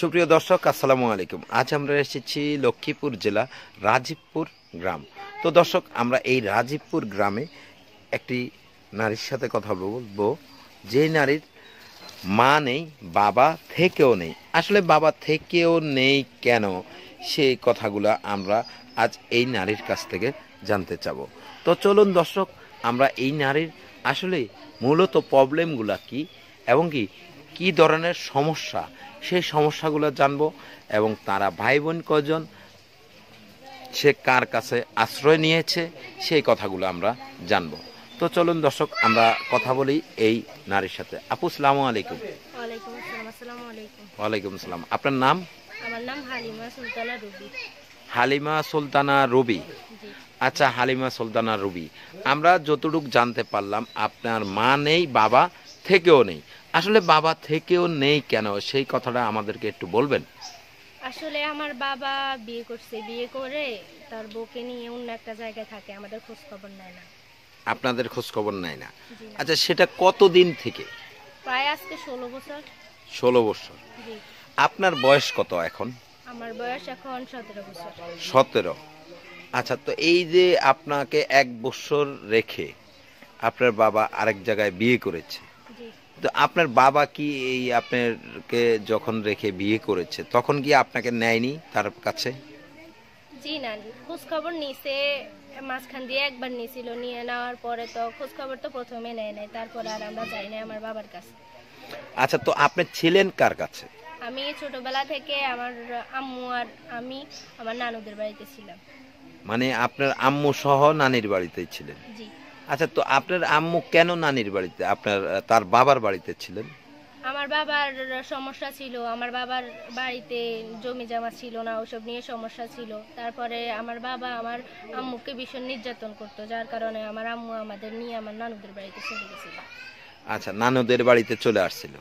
সুপ্রিয় দর্শক আসসালামু আলাইকুম আজ আমরা এসেছি লক্ষ্মীপুর জেলা রাজীবপুর গ্রাম তো দর্শক আমরা এই রাজীবপুর গ্রামে একটি নারীর সাথে কথা বলবো যে নারীর মা নেই বাবা থেকেও নেই আসলে বাবা থেকেও নেই কেন সেই কথাগুলো আমরা আজ এই নারীর কাছ থেকে জানতে চাবো তো চলুন দর্শক আমরা এই নারীর আসলে মূলত প্রবলেমগুলো কি এবং কি কি ধরনের সমস্যা সেই সমস্যাগুলো জানব এবং তারা ভাই বোন কজন সে কার কাছে আশ্রয় নিয়েছে সেই কথাগুলো আমরা জানব তো চলুন দর্শক আমরা কথা বলি এই নারীর সাথে আপু সালাম আলাইকুম ওয়ালাইকুম সালাম আপনার নাম হালিমা সুলতানা রবি হালিমা সুলতানা রবি আচ্ছা হালিমা সুলতানা রবি আমরা যতটুকু জানতে পারলাম আপনার মা নেই বাবা থেকেও নেই আসলে বাবা থেকেও নেই কেন সেই কথাটা আমাদেরকে একটু বলবেন আসলে আমার বাবা বিয়ে করছে বিয়ে করে তার বউকে নিয়ে অন্য একটা জায়গায় থাকে আমাদের খোঁজ খবর নেয় না আপনাদের খোঁজ খবর নেয় না আচ্ছা সেটা কত দিন থেকে প্রায় আজকে ষোলো বছর 16 বছর আপনার বয়স কত এখন আমার বয়স এখন সতেরো বছর 17 আচ্ছা তো এই যে আপনাকে এক বছর রেখে আপনার বাবা আরেক জায়গায় বিয়ে করেছে তো আপনার বাবা কি এই আপনাকে যখন রেখে বিয়ে করেছে তখন কি আপনাকে নেয়নি তার কাছে জি না খোঁজ খবর নিছে মাঝখান দিয়ে একবার নিছিল নিয়ে নেওয়ার পরে তো খোঁজ খবর তো প্রথমে নেয় নাই তারপরে আর আমরা যাই না আমার বাবার কাছে আচ্ছা তো আপনি ছিলেন কার কাছে আমি ছোটবেলা থেকে আমার আম্মু আর আমি আমার নানুদের বাড়িতে ছিলাম মানে আপনার আম্মু সহ নানির বাড়িতে ছিলেন জি আচ্ছা তো আপনার আম্মু কেন নানির বাড়িতে আপনার তার বাবার বাড়িতে ছিলেন আমার বাবার সমস্যা ছিল আমার বাবার বাড়িতে জমি জমা ছিল না ওসব নিয়ে সমস্যা ছিল তারপরে আমার বাবা আমার আম্মুকে ভীষণ নির্যাতন করতো যার কারণে আমার আম্মু আমাদের নিয়ে আমার নানুদের বাড়িতে চলে গেছিল আচ্ছা নানুদের বাড়িতে চলে আসছিল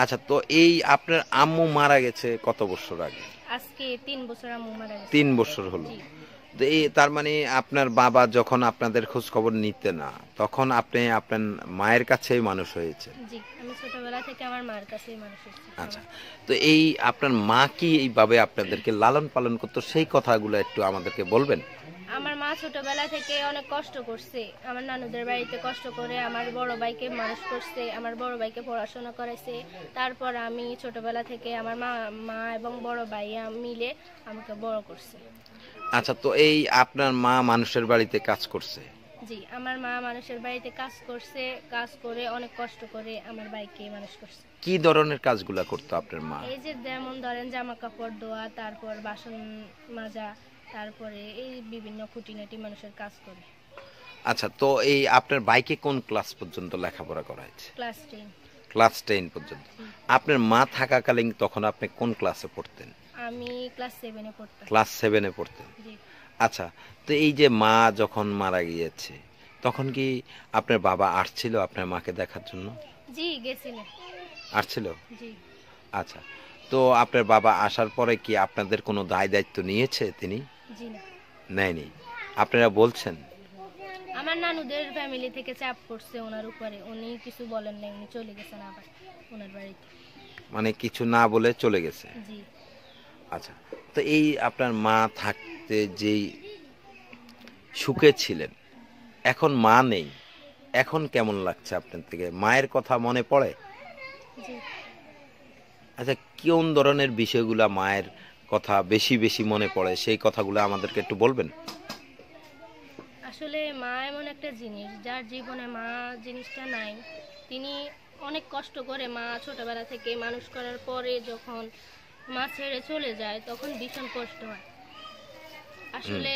আচ্ছা তো এই আপনার আম্মু মারা গেছে কত বছর আগে আজকে তিন বছর আম্মু মারা গেছে তিন বছর হলো তো এই তার মানে আপনার বাবা যখন আপনাদের খোঁজ খবর নিতে না তখন আপনি আপনার মায়ের কাছেই মানুষ হয়েছে জি আমি ছোটবেলা থেকে আমার মার কাছেই মানুষ আচ্ছা তো এই আপনার মা কি এইভাবে আপনাদেরকে লালন পালন করতো সেই কথাগুলো একটু আমাদেরকে বলবেন আমার মা ছোটবেলা থেকে অনেক কষ্ট করছে আমার নানুদের বাড়িতে কষ্ট করে আমার বড় ভাইকে মানুষ করছে আমার বড় ভাইকে পড়াশোনা করেছে তারপর আমি ছোটবেলা থেকে আমার মা মা এবং বড় ভাই মিলে আমাকে বড় করছে আচ্ছা তো এই আপনার মা মানুষের বাড়িতে কাজ করছে জি আমার মা মানুষের বাড়িতে কাজ করছে কাজ করে অনেক কষ্ট করে আমার বাইকে মানুষ করছে কি ধরনের কাজগুলা করতো আপনার মা এই যে যেমন ধরেন জামা কাপড় ধোয়া তারপর বাসন মাজা তারপরে এই বিভিন্ন খুঁটিনাটি মানুষের কাজ করে আচ্ছা তো এই আপনার বাইকে কোন ক্লাস পর্যন্ত লেখাপড়া করা হয়েছে ক্লাস টেন ক্লাস টেন পর্যন্ত আপনার মা থাকাকালীন তখন আপনি কোন ক্লাসে পড়তেন আমি ক্লাস 7 এ পড়তাম ক্লাস 7 এ পড়তেন আচ্ছা তো এই যে মা যখন মারা গিয়েছে তখন কি আপনার বাবা আসছিল আপনার মাকে দেখার জন্য জি গেছিল আসছিল জি আচ্ছা তো আপনার বাবা আসার পরে কি আপনাদের কোনো দায় দায়িত্ব নিয়েছে তিনি জি না নাই নেয়নি আপনারা বলছেন আমার নানুদের ফ্যামিলি থেকে চাপ পড়ছে ওনার উপরে উনি কিছু বলেন নাই উনি চলে গেছেন আবার ওনার বাড়িতে মানে কিছু না বলে চলে গেছে জি আচ্ছা তো এই আপনার মা থাকতে যেই সুখে ছিলেন এখন মা নেই এখন কেমন লাগছে আপনার থেকে মায়ের কথা মনে পড়ে আচ্ছা কোন ধরনের বিষয়গুলো মায়ের কথা বেশি বেশি মনে পড়ে সেই কথাগুলো আমাদেরকে একটু বলবেন আসলে মা এমন একটা জিনিস যার জীবনে মা জিনিসটা নাই তিনি অনেক কষ্ট করে মা ছোটবেলা থেকে মানুষ করার পরে যখন মা ছেড়ে চলে যায় তখন ভীষণ কষ্ট হয় আসলে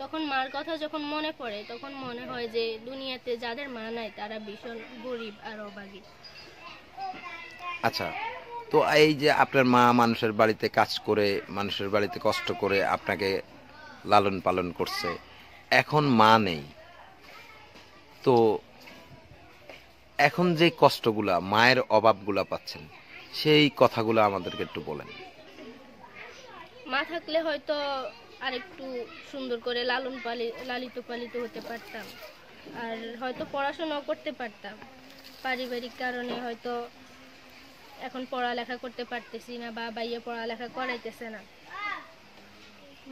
তখন মার কথা যখন মনে পড়ে তখন মনে হয় যে দুনিয়াতে যাদের মা নাই তারা ভীষণ গরিব আর অভাগী আচ্ছা তো এই যে আপনার মা মানুষের বাড়িতে কাজ করে মানুষের বাড়িতে কষ্ট করে আপনাকে লালন পালন করছে এখন মা নেই তো এখন যে কষ্টগুলা মায়ের অভাবগুলা পাচ্ছেন সেই কথাগুলো আমাদেরকে একটু বলেন মা থাকলে হয়তো আরেকটু সুন্দর করে লালন পালি লালিত পালিত হতে পারতাম আর হয়তো পড়াশোনাও করতে পারতাম পারিবারিক কারণে হয়তো এখন পড়ালেখা করতে পারতেছি না বা বাইয়ে পড়ালেখা করাইতেছে না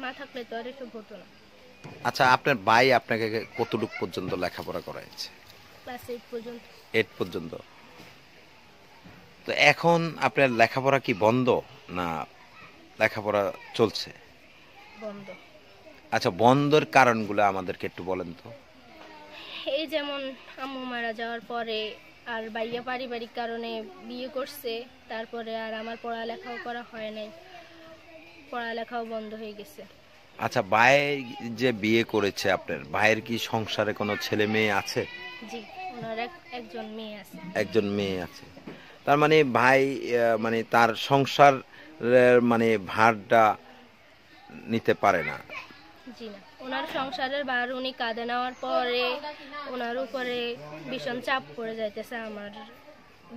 মা থাকলে তো আর এসব হতো না আচ্ছা আপনার ভাই আপনাকে কতটুক পর্যন্ত লেখাপড়া করাইছে ক্লাস এইট পর্যন্ত এইট পর্যন্ত তো এখন আপনার লেখাপড়া কি বন্ধ না লেখাপড়া চলছে বন্ধ আচ্ছা বন্ধর কারণগুলো আমাদেরকে একটু বলেন তো এই যেমন আম্মু মারা যাওয়ার পরে আর বাইয়া পারিবারিক কারণে বিয়ে করছে তারপরে আর আমার পড়ালেখাও করা হয় নাই পড়ালেখাও বন্ধ হয়ে গেছে আচ্ছা ভাই যে বিয়ে করেছে আপনার ভাইয়ের কি সংসারে কোনো ছেলে মেয়ে আছে জি ওনার একজন মেয়ে আছে একজন মেয়ে আছে তার মানে ভাই মানে তার সংসার মানে ভারটা নিতে পারে না ওনার সংসারের ভার উনি কাঁদে নেওয়ার পরে ওনার উপরে ভীষণ চাপ পড়ে যাইতেছে আমার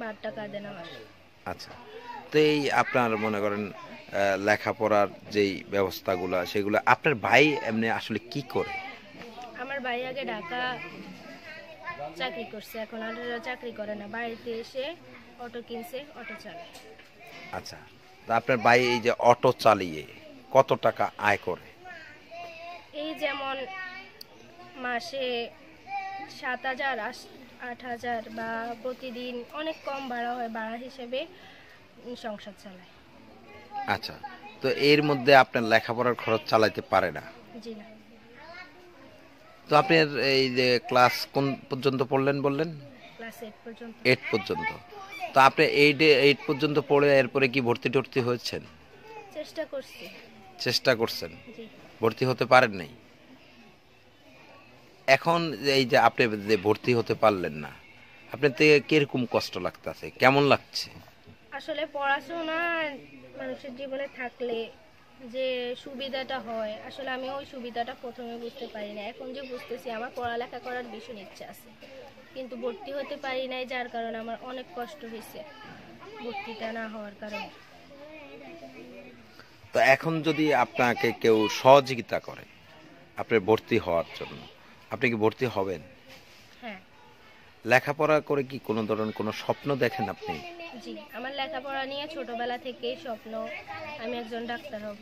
ভারটা কাঁদে নেওয়ার আচ্ছা তো এই আপনার মনে করেন লেখাপড়ার যেই ব্যবস্থাগুলো সেগুলো আপনার ভাই এমনি আসলে কি করে আমার ভাই আগে ঢাকা চাকরি করছে এখন আর চাকরি করে না বাড়িতে এসে অটো কিনছে অটো চালায় আচ্ছা আপনার ভাই এই যে অটো চালিয়ে কত টাকা আয় করে এই যেমন মাসে সাত হাজার আট হাজার বা প্রতিদিন অনেক কম ভাড়া হয় ভাড়া হিসেবে সংসার চালায় আচ্ছা তো এর মধ্যে আপনার লেখাপড়ার খরচ চালাইতে পারে না জি না তো আপনার এই যে ক্লাস কোন পর্যন্ত পড়লেন বললেন ক্লাস 8 পর্যন্ত এইট পর্যন্ত তো আপনি এইট এইট পর্যন্ত পড়ে এরপরে কি ভর্তি টর্তি হয়েছেন চেষ্টা করছি চেষ্টা করছেন ভর্তি হতে পারেন নাই এখন এই যে আপনি যে ভর্তি হতে পারলেন না আপনি থেকে কিরকম কষ্ট লাগতেছে কেমন লাগছে আসলে পড়াশোনা মানুষের জীবনে থাকলে যে সুবিধাটা হয় আসলে আমি ওই সুবিধাটা প্রথমে বুঝতে পারি না এখন যে বুঝতেছি আমার পড়ালেখা করার ভীষণ ইচ্ছা আছে কিন্তু ভর্তি হতে পারি নাই যার কারণে আমার অনেক কষ্ট হয়েছে ভর্তিটা না হওয়ার কারণে তো এখন যদি আপনাকে কেউ সহযোগিতা করে আপনি ভর্তি হওয়ার জন্য আপনি কি ভর্তি হবেন হ্যাঁ লেখাপড়া করে কি কোনো ধরনের কোনো স্বপ্ন দেখেন আপনি জি আমার লেখাপড়া নিয়ে ছোটবেলা থেকেই স্বপ্ন আমি একজন ডাক্তার হব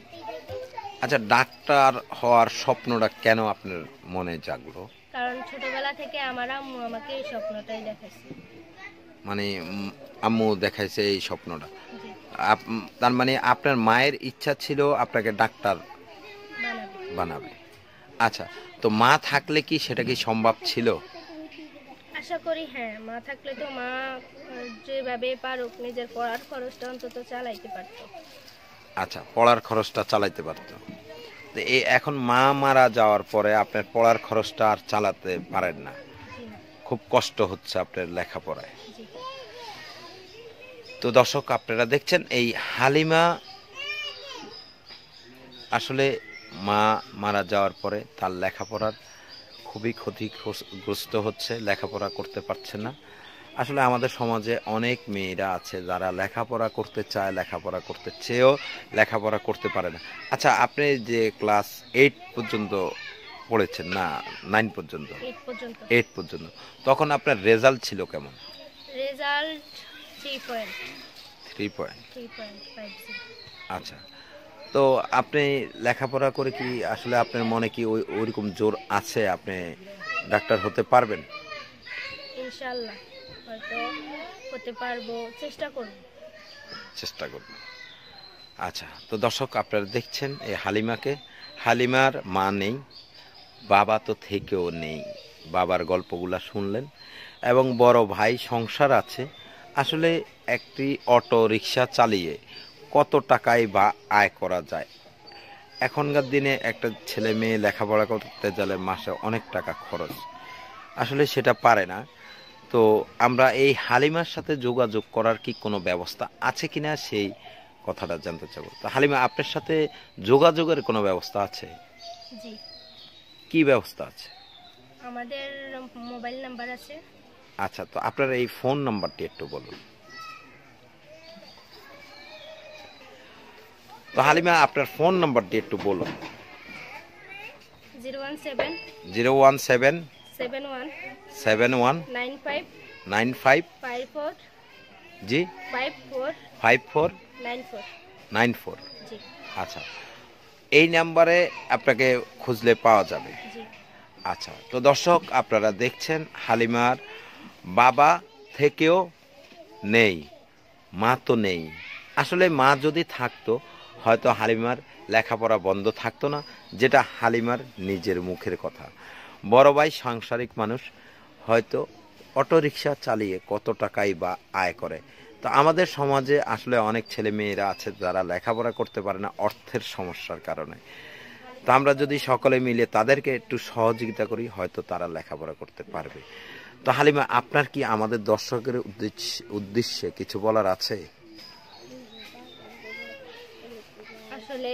আচ্ছা ডাক্তার হওয়ার স্বপ্নটা কেন আপনার মনে জাগলো কারণ ছোটবেলা থেকে আমার আম্মু আমাকে এই স্বপ্নটাই দেখাইছে মানে আম্মু দেখাইছে এই স্বপ্নটা তার মানে আপনার মায়ের ইচ্ছা ছিল আপনাকে ডাক্তার বানাবে আচ্ছা তো মা থাকলে কি সেটা কি সম্ভব ছিল আশা করি হ্যাঁ মা থাকলে তো মা যেভাবে পারুক নিজের পড়ার খরচটা অন্তত চালাইতে পারত আচ্ছা পড়ার খরচটা চালাইতে পারতো তো এখন মা মারা যাওয়ার পরে আপনার পড়ার খরচটা আর চালাতে পারেন না খুব কষ্ট হচ্ছে আপনার লেখাপড়ায় তো দর্শক আপনারা দেখছেন এই হালিমা আসলে মা মারা যাওয়ার পরে তার লেখাপড়ার খুবই ক্ষতিগ্রস্ত হচ্ছে লেখাপড়া করতে পারছে না আসলে আমাদের সমাজে অনেক মেয়েরা আছে যারা লেখাপড়া করতে চায় লেখাপড়া করতে চেয়েও লেখাপড়া করতে পারে না আচ্ছা আপনি যে ক্লাস এইট পর্যন্ত পড়েছেন না নাইন পর্যন্ত এইট পর্যন্ত তখন আপনার রেজাল্ট ছিল কেমন থ্রি পয়েন্ট আচ্ছা তো আপনি লেখাপড়া করে কি আসলে আপনার মনে কি ওই ওইরকম জোর আছে আপনি ডাক্তার হতে পারবেন ইনশাল্লাহ হয়তো পারবো চেষ্টা করব চেষ্টা করব আচ্ছা তো দর্শক আপনারা দেখছেন এই হালিমাকে হালিমার মা নেই বাবা তো থেকেও নেই বাবার গল্পগুলা শুনলেন এবং বড় ভাই সংসার আছে আসলে একটি অটো রিক্সা চালিয়ে কত টাকায় বা আয় করা যায় এখনকার দিনে একটা ছেলে মেয়ে লেখাপড়া করতে গেলে মাসে অনেক টাকা খরচ আসলে সেটা পারে না তো আমরা এই হালিমার সাথে যোগাযোগ করার কি কোনো ব্যবস্থা আছে কি না সেই কথাটা জানতে চাবো তো হালিমা আপনার সাথে যোগাযোগের কোনো ব্যবস্থা আছে জি কি ব্যবস্থা আছে আমাদের মোবাইল নাম্বার আছে আচ্ছা তো আপনার এই ফোন নাম্বারটি একটু বলুন তো হালিমা আপনার ফোন নাম্বারটি একটু বলুন zero one seven zero one seven seven one seven one nine five five G five four nine four আচ্ছা এই নাম্বারে আপনাকে খুঁজলে পাওয়া যাবে আচ্ছা তো দর্শক আপনারা দেখছেন হালিমার বাবা থেকেও নেই মা তো নেই আসলে মা যদি থাকতো হয়তো হালিমার লেখাপড়া বন্ধ থাকতো না যেটা হালিমার নিজের মুখের কথা বড় ভাই সাংসারিক মানুষ হয়তো অটোরিকশা চালিয়ে কত টাকাই বা আয় করে তো আমাদের সমাজে আসলে অনেক ছেলে মেয়েরা আছে যারা লেখাপড়া করতে পারে না অর্থের সমস্যার কারণে তো আমরা যদি সকলে মিলে তাদেরকে একটু সহযোগিতা করি হয়তো তারা লেখাপড়া করতে পারবে তো হালিমা আপনার কি আমাদের দর্শকের উদ্দেশ্যে কিছু বলার আছে আসলে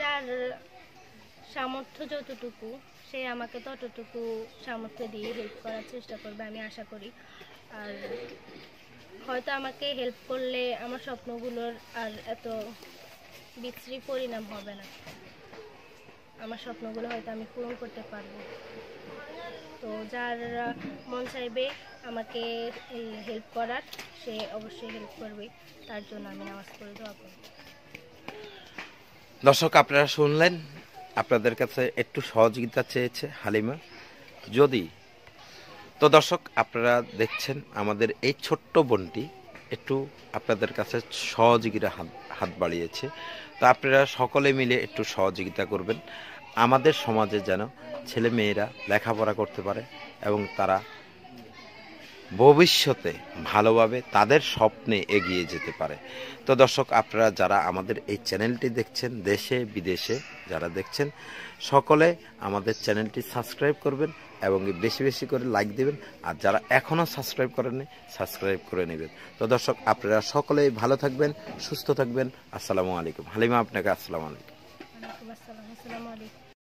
যার সামর্থ্য যতটুকু সে আমাকে ততটুকু সামর্থ্য দিয়ে হেল্প করার চেষ্টা করবে আমি আশা করি আর হয়তো আমাকে হেল্প করলে আমার স্বপ্নগুলোর আর এত বিশ্রী পরিণাম হবে না আমার স্বপ্নগুলো হয়তো আমি পূরণ করতে পারবো তো যার মন চাইবে আমাকে হেল্প করার সে অবশ্যই হেল্প করবে তার জন্য আমি নামাজ পড়ে দেওয়া করব দর্শক আপনারা শুনলেন আপনাদের কাছে একটু সহযোগিতা চেয়েছে হালিমা যদি তো দর্শক আপনারা দেখছেন আমাদের এই ছোট্ট বোনটি একটু আপনাদের কাছে সহযোগিতা হাত হাত বাড়িয়েছে তো আপনারা সকলে মিলে একটু সহযোগিতা করবেন আমাদের সমাজে যেন ছেলে মেয়েরা লেখাপড়া করতে পারে এবং তারা ভবিষ্যতে ভালোভাবে তাদের স্বপ্নে এগিয়ে যেতে পারে তো দর্শক আপনারা যারা আমাদের এই চ্যানেলটি দেখছেন দেশে বিদেশে যারা দেখছেন সকলে আমাদের চ্যানেলটি সাবস্ক্রাইব করবেন এবং বেশি বেশি করে লাইক দেবেন আর যারা এখনও সাবস্ক্রাইব করেননি সাবস্ক্রাইব করে নেবেন তো দর্শক আপনারা সকলেই ভালো থাকবেন সুস্থ থাকবেন আসসালামু আলাইকুম হালিমা আপনাকে আসসালামু আলাইকুম আসসালামু আলাইকুম